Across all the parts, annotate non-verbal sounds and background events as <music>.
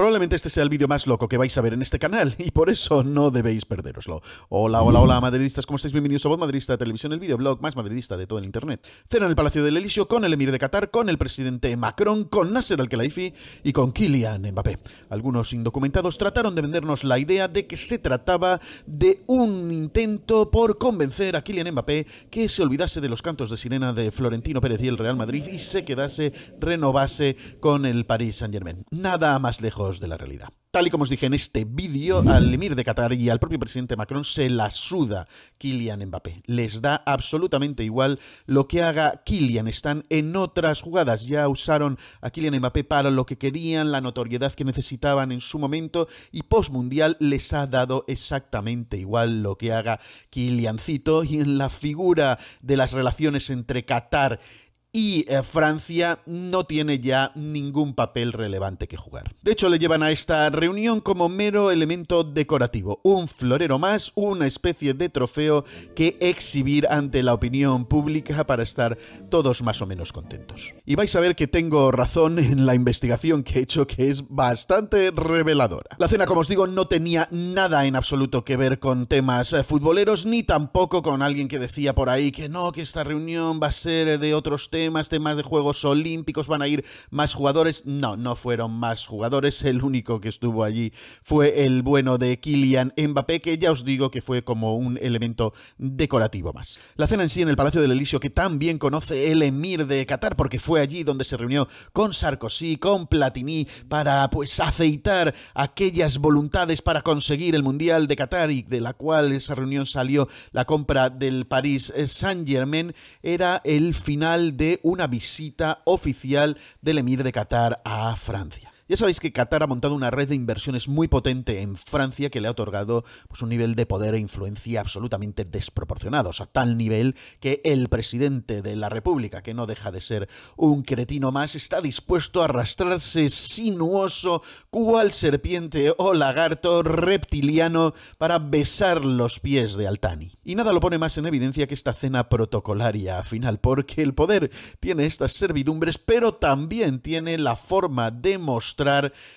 Probablemente este sea el vídeo más loco que vais a ver en este canal y por eso no debéis perderoslo. Hola, hola, hola, <laughs> madridistas, ¿cómo estáis? Bienvenidos a Voz Madridista Televisión, el videoblog más madridista de todo el internet. Cena en el Palacio del Elisio con el emir de Qatar, con el presidente Macron, con Nasser Al-Khelaifi y con Kylian Mbappé. Algunos indocumentados trataron de vendernos la idea de que se trataba de un intento por convencer a Kylian Mbappé que se olvidase de los cantos de sirena de Florentino Pérez y el Real Madrid y se quedase, renovase con el Paris Saint-Germain. Nada más lejos de la realidad. Tal y como os dije en este vídeo, al emir de Qatar y al propio presidente Macron se la suda Kylian Mbappé. Les da absolutamente igual lo que haga Kylian. Están en otras jugadas. Ya usaron a Kylian Mbappé para lo que querían, la notoriedad que necesitaban en su momento y postmundial les ha dado exactamente igual lo que haga Kyliancito. Y en la figura de las relaciones entre Qatar y y eh, Francia no tiene ya ningún papel relevante que jugar. De hecho, le llevan a esta reunión como mero elemento decorativo, un florero más, una especie de trofeo que exhibir ante la opinión pública para estar todos más o menos contentos. Y vais a ver que tengo razón en la investigación que he hecho, que es bastante reveladora. La cena, como os digo, no tenía nada en absoluto que ver con temas eh, futboleros, ni tampoco con alguien que decía por ahí que no, que esta reunión va a ser de otros temas más temas de Juegos Olímpicos, van a ir más jugadores. No, no fueron más jugadores. El único que estuvo allí fue el bueno de Kylian Mbappé, que ya os digo que fue como un elemento decorativo más. La cena en sí en el Palacio del Elisio, que también conoce el emir de Qatar, porque fue allí donde se reunió con Sarkozy, con Platini, para pues aceitar aquellas voluntades para conseguir el Mundial de Qatar y de la cual esa reunión salió la compra del París Saint Germain, era el final de una visita oficial del emir de Qatar a Francia. Ya sabéis que Qatar ha montado una red de inversiones muy potente en Francia que le ha otorgado pues, un nivel de poder e influencia absolutamente desproporcionados, a tal nivel que el presidente de la República, que no deja de ser un cretino más, está dispuesto a arrastrarse sinuoso cual serpiente o lagarto reptiliano para besar los pies de Altani. Y nada lo pone más en evidencia que esta cena protocolaria al final, porque el poder tiene estas servidumbres, pero también tiene la forma de mostrar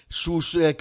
sus eh,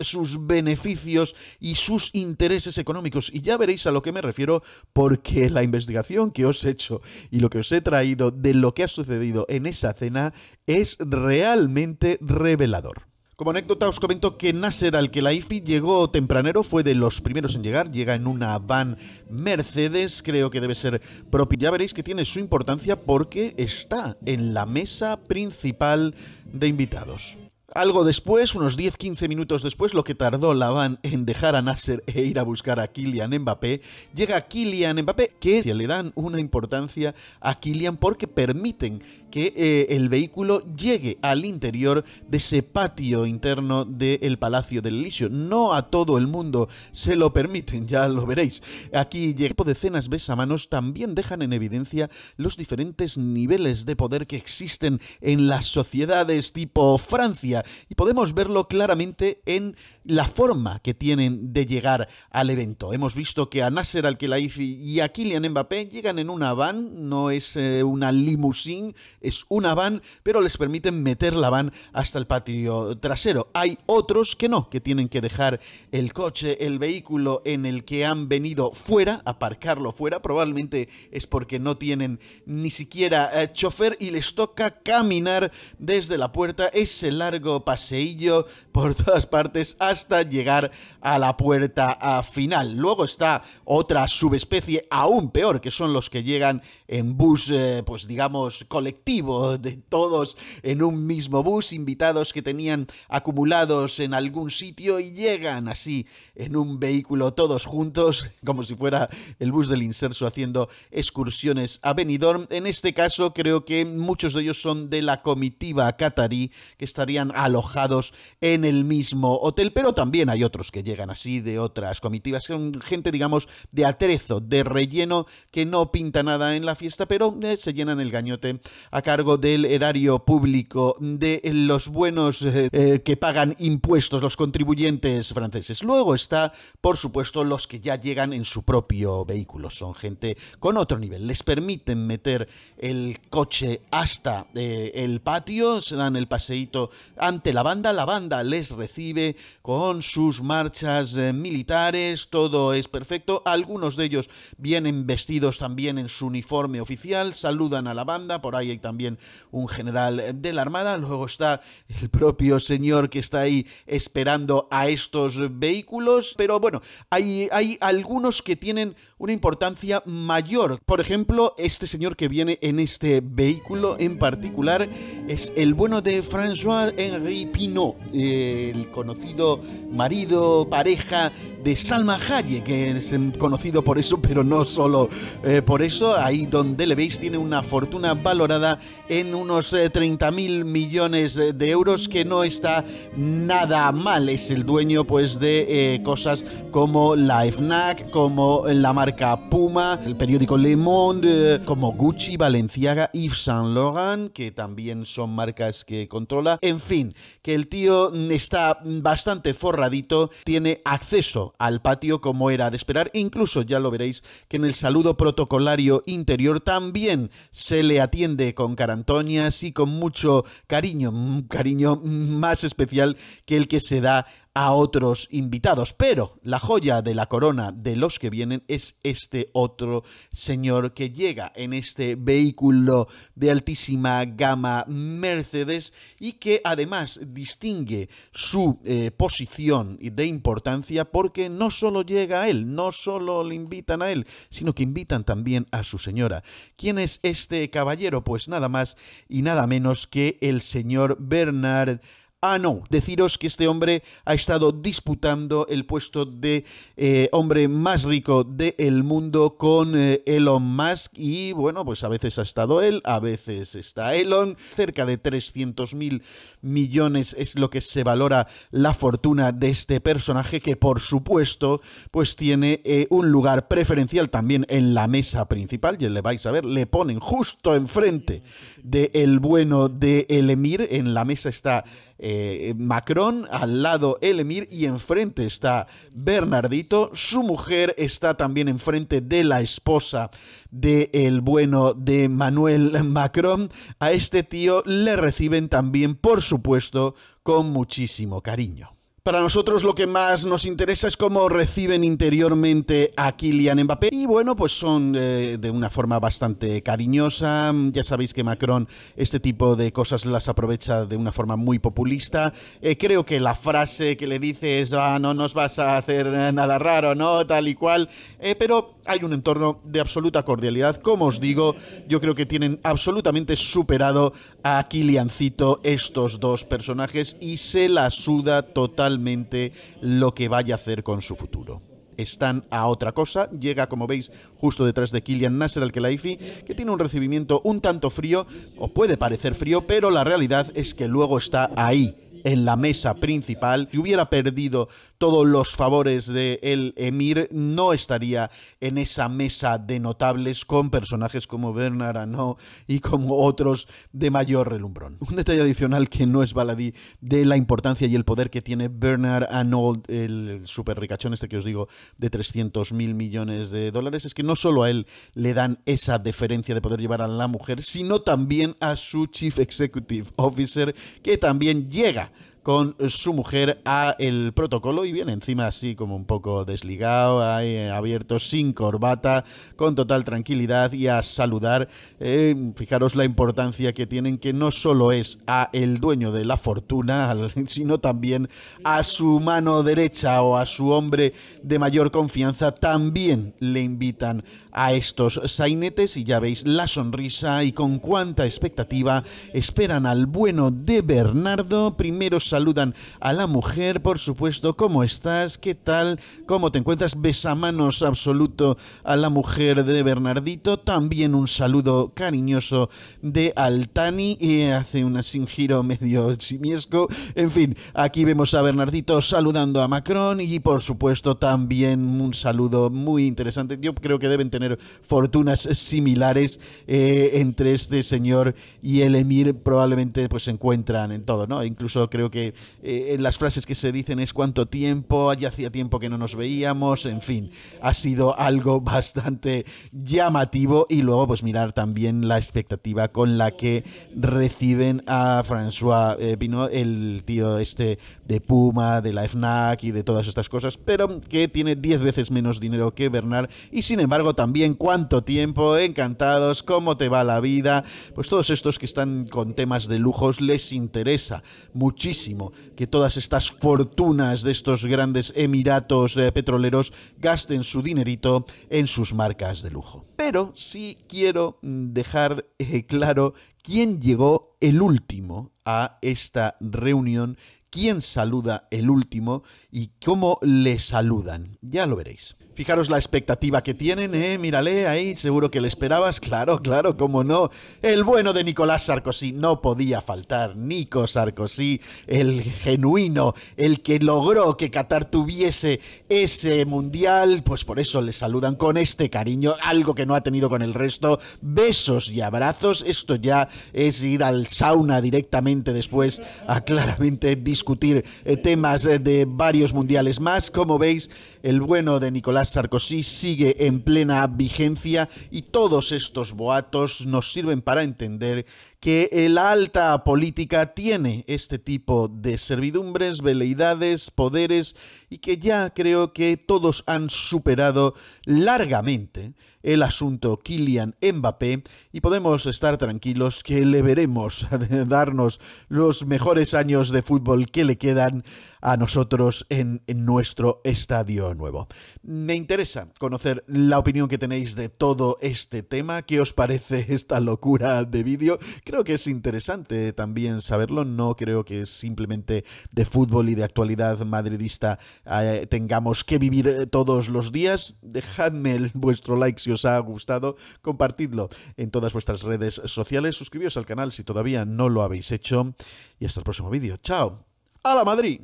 sus beneficios y sus intereses económicos. Y ya veréis a lo que me refiero porque la investigación que os he hecho y lo que os he traído de lo que ha sucedido en esa cena es realmente revelador. Como anécdota os comento que Nasser al que la IFI llegó tempranero, fue de los primeros en llegar, llega en una van Mercedes, creo que debe ser propia. Ya veréis que tiene su importancia porque está en la mesa principal de invitados. Algo después, unos 10-15 minutos después, lo que tardó Laván en dejar a Nasser e ir a buscar a Kylian Mbappé, llega Kylian Mbappé, que le dan una importancia a Kylian porque permiten que eh, el vehículo llegue al interior de ese patio interno del Palacio del Licio. No a todo el mundo se lo permiten, ya lo veréis. Aquí decenas de cenas besamanos también dejan en evidencia los diferentes niveles de poder que existen en las sociedades tipo Francia y podemos verlo claramente en la forma que tienen de llegar al evento. Hemos visto que a Nasser Al-Khelaifi y a Kylian Mbappé llegan en una van, no es eh, una limousine es una van, pero les permiten meter la van hasta el patio trasero. Hay otros que no, que tienen que dejar el coche, el vehículo en el que han venido fuera, aparcarlo fuera, probablemente es porque no tienen ni siquiera eh, chofer y les toca caminar desde la puerta ese largo paseillo por todas partes hasta llegar a la puerta ah, final. Luego está otra subespecie aún peor, que son los que llegan en bus, eh, pues digamos, colectivo de todos en un mismo bus, invitados que tenían acumulados en algún sitio y llegan así en un vehículo todos juntos, <laughs> como si fuera el bus del inserso haciendo excursiones a Benidorm. En este caso creo que muchos de ellos son de la comitiva catarí que estarían alojados en el mismo hotel, pero también hay otros que llegan así de otras comitivas, son gente digamos de atrezo, de relleno que no pinta nada en la fiesta, pero eh, se llenan el gañote cargo del erario público, de los buenos eh, eh, que pagan impuestos, los contribuyentes franceses. Luego está, por supuesto, los que ya llegan en su propio vehículo. Son gente con otro nivel. Les permiten meter el coche hasta eh, el patio, se dan el paseíto ante la banda. La banda les recibe con sus marchas militares, todo es perfecto. Algunos de ellos vienen vestidos también en su uniforme oficial, saludan a la banda, por ahí hay también también un general de la Armada. Luego está el propio señor que está ahí esperando a estos vehículos. Pero bueno, hay, hay algunos que tienen una importancia mayor. Por ejemplo, este señor que viene en este vehículo en particular es el bueno de François Henri Pinault, el conocido marido, pareja de Salma Hayek, que es conocido por eso, pero no solo eh, por eso. Ahí donde le veis tiene una fortuna valorada en unos 30.000 eh, mil millones de, euros, que no está nada mal. Es el dueño pues de eh, cosas como la FNAC, como la marca Puma, el periódico Le Monde, eh, como Gucci, Balenciaga, Yves Saint Laurent, que también son marcas que controla. En fin, que el tío está bastante forradito, tiene acceso al patio como era de esperar, incluso ya lo veréis que en el saludo protocolario interior también se le atiende con Carantonias y con mucho cariño, cariño más especial que el que se da a otros invitados. Pero la joya de la corona de los que vienen es este otro señor que llega en este vehículo de altísima gama Mercedes y que además distingue su posición eh, posición de importancia porque no solo llega a él, no solo le invitan a él, sino que invitan también a su señora. ¿Quién es este caballero? Pues nada más y nada menos que el señor Bernard Ah, no, deciros que este hombre ha estado disputando el puesto de eh, hombre más rico del mundo con eh, Elon Musk y bueno, pues a veces ha estado él, a veces está Elon. Cerca de 300 mil millones es lo que se valora la fortuna de este personaje que por supuesto pues tiene eh, un lugar preferencial también en la mesa principal y le vais a ver, le ponen justo enfrente del de bueno de El Emir, en la mesa está... Eh, Macron, al lado el emir y enfrente está Bernardito, su mujer está también enfrente de la esposa del el bueno de Manuel Macron. A este tío le reciben también, por supuesto, con muchísimo cariño. Para nosotros lo que más nos interesa es cómo reciben interiormente a Kylian Mbappé. Y bueno, pues son eh, de una forma bastante cariñosa. Ya sabéis que Macron este tipo de cosas las aprovecha de una forma muy populista. Eh, creo que la frase que le dice es, ah, no nos vas a hacer nada raro, ¿no? Tal y cual. Eh, pero hay un entorno de absoluta cordialidad. Como os digo, yo creo que tienen absolutamente superado a Kiliancito estos dos personajes y se la suda totalmente lo que vaya a hacer con su futuro están a otra cosa. Llega, como veis, justo detrás de Kilian Nasser al Khelaifi, que tiene un recibimiento un tanto frío, o puede parecer frío, pero la realidad es que luego está ahí en la mesa principal, si hubiera perdido todos los favores de el emir, no estaría en esa mesa de notables con personajes como Bernard Arnault y como otros de mayor relumbrón. Un detalle adicional que no es baladí de la importancia y el poder que tiene Bernard Arnault, el super ricachón este que os digo de 300 mil millones de dólares, es que no solo a él le dan esa deferencia de poder llevar a la mujer, sino también a su chief executive officer, que también llega con su mujer a el protocolo y viene encima así como un poco desligado, eh, abierto, sin corbata, con total tranquilidad y a saludar. Eh, fijaros la importancia que tienen que no solo es a el dueño de la fortuna, <laughs> sino también a su mano derecha o a su hombre de mayor confianza, también le invitan a estos sainetes y ya veis la sonrisa y con cuánta expectativa esperan al bueno de Bernardo, primero saludan a la mujer, por supuesto, ¿cómo estás? ¿Qué tal? ¿Cómo te encuentras? Besamanos absoluto a la mujer de Bernardito, también un saludo cariñoso de Altani, y hace un, sin giro medio simiesco, en fin, aquí vemos a Bernardito saludando a Macron y por supuesto también un saludo muy interesante, yo creo que deben tener fortunas similares eh, entre este señor y el emir, probablemente pues se encuentran en todo, ¿no? Incluso creo que eh, en las frases que se dicen es cuánto tiempo, ya hacía tiempo que no nos veíamos, en fin, ha sido algo <laughs> bastante llamativo y luego pues mirar también la expectativa con la que reciben a François eh, Pinot, el tío este de Puma, de la FNAC y de todas estas cosas, pero que tiene 10 veces menos dinero que Bernard y sin embargo también cuánto tiempo, encantados, cómo te va la vida, pues todos estos que están con temas de lujos les interesa muchísimo que todas estas fortunas de estos grandes emiratos eh, petroleros gasten su dinerito en sus marcas de lujo. Pero sí quiero mm, dejar eh, claro quién llegó el último a esta reunión, quién saluda el último y cómo le saludan. Ya lo veréis. Fijaros la expectativa que tienen, ¿eh? Mírale ahí, seguro que le esperabas. Claro, claro, cómo no. El bueno de Nicolás Sarkozy no podía faltar. Nico Sarkozy, el genuino, el que logró que Qatar tuviese ese mundial. Pues por eso le saludan con este cariño, algo que no ha tenido con el resto. Besos y abrazos. Esto ya es ir al sauna directamente después a claramente discutir eh, temas eh, de varios mundiales más. Como veis, el bueno de Nicolás Sarkozy sigue en plena vigencia y todos estos boatos nos sirven para entender que el alta política tiene este tipo de servidumbres, veleidades, poderes y que ya creo que todos han superado largamente el asunto Kylian Mbappé y podemos estar tranquilos que le veremos <laughs> darnos los mejores años de fútbol que le quedan a nosotros en, en, nuestro estadio nuevo. Me interesa conocer la opinión que tenéis de todo este tema, qué os parece <laughs> esta locura de vídeo creo que es interesante también saberlo. No creo que simplemente de fútbol y de actualidad madridista eh, tengamos que vivir eh, todos los días. Dejadme <laughs> vuestro like si os ha gustado. Compartidlo en todas vuestras redes sociales. Suscribíos al canal si todavía no lo habéis hecho. Y hasta el próximo vídeo. ¡Chao! ¡A la Madrid!